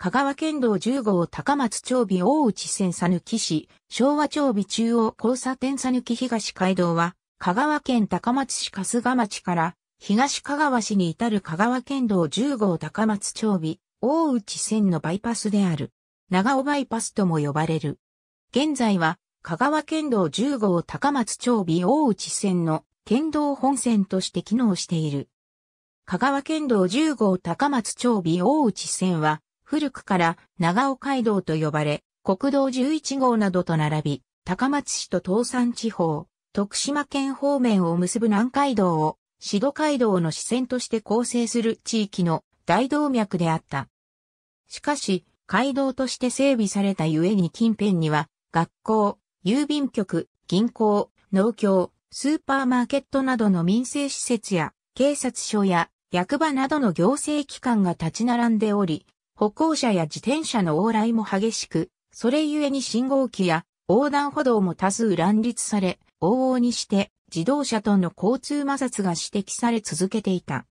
香川県道10号高松町尾大内線さぬき市、昭和町尾中央交差点さぬき東街道は、香川県高松市春日町から、東香川市に至る香川県道10号高松町尾大内線のバイパスである。長尾バイパスとも呼ばれる。現在は、香川県道10号高松町尾大内線の県道本線として機能している。香川県道10号高松町尾大内線は、古くから長尾街道と呼ばれ、国道11号などと並び、高松市と東山地方、徳島県方面を結ぶ南海道を、市戸街道の支線として構成する地域の大動脈であった。しかし、街道として整備されたゆえに近辺には、学校、郵便局、銀行、農協、スーパーマーケットなどの民生施設や、警察署や、役場などの行政機関が立ち並んでおり、歩行者や自転車の往来も激しく、それゆえに信号機や横断歩道も多数乱立され、往々にして自動車との交通摩擦が指摘され続けていた。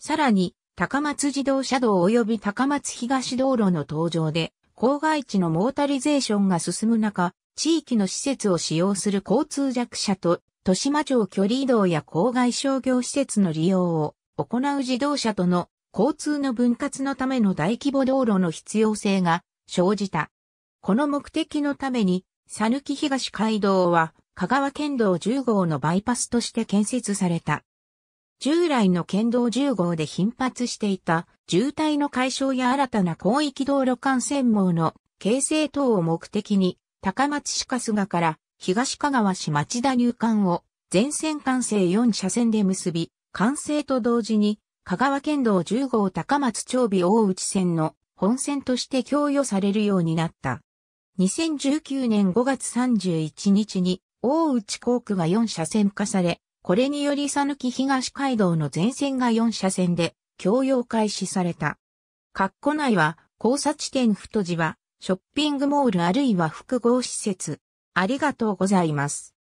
さらに、高松自動車道及び高松東道路の登場で、郊外地のモータリゼーションが進む中、地域の施設を使用する交通弱者と、豊島町距離移動や郊外商業施設の利用を行う自動車との交通の分割のための大規模道路の必要性が生じた。この目的のために、さぬき東街道は香川県道10号のバイパスとして建設された。従来の県道10号で頻発していた渋滞の解消や新たな広域道路幹線網の形成等を目的に高松市春日から東香川市町田入管を全線完成4車線で結び、完成と同時に香川県道10号高松町尾大内線の本線として供与されるようになった。2019年5月31日に大内航区が4車線化され、これにより讃岐東街道の全線が4車線で供用開始された。括弧内は交差地点太字はショッピングモールあるいは複合施設。ありがとうございます。